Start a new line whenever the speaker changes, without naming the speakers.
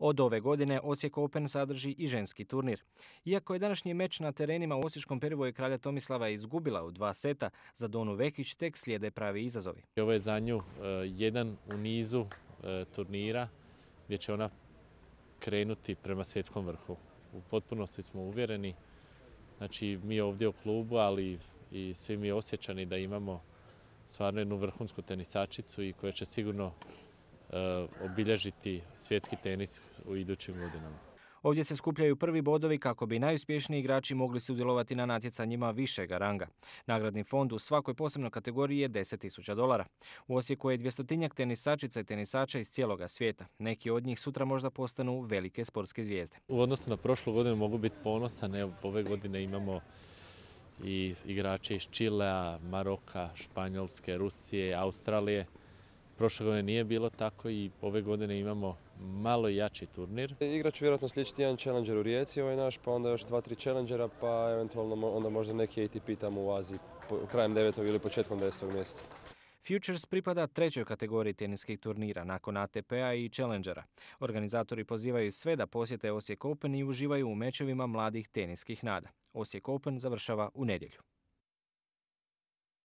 Od ove godine Osijek Open sadrži i ženski turnir. Iako je današnji meč na terenima u Osječkom Perivoju kralja Tomislava izgubila u dva seta, za Donu Vekić tek slijede pravi izazovi. Ovo je za nju e, jedan u nizu e, turnira
gdje će ona krenuti prema svjetskom vrhu. U potpunosti smo uvjereni, znači mi ovdje u klubu, ali i svi mi osjećani da imamo stvarno jednu vrhunsku tenisačicu i koja će sigurno Eh, obilježiti svjetski tenis u idućim godinama.
Ovdje se skupljaju prvi bodovi kako bi najuspješniji igrači mogli udjelovati na natjecanjima višega ranga. Nagradni fond u svakoj posebnoj kategoriji je 10.000 dolara. U Osijeku je dvjestotinjak tenisačica i tenisača iz cijeloga svijeta. Neki od njih sutra možda postanu velike sportske zvijezde. U odnosu na prošlu godinu mogu biti ponosan.
Evo, ove godine imamo i igrače iz Čilea, Maroka, Španjolske, Rusije, Australije. Prošle godine nije bilo tako i ove godine imamo malo jači turnir.
Igrat ću vjerojatno sličiti jedan challenger u Rijeci, ovaj naš, pa onda još dva, tri challengera, pa eventualno onda možda neki ATP tamo u Aziji, krajem 9. ili početkom desetog mjeseca. Futures pripada trećoj kategoriji teniskih turnira nakon ATP-a i
Challengera. Organizatori pozivaju sve da posjete Osijek Open i uživaju u mečevima mladih teniskih nada. Osijek Open završava u nedjelju.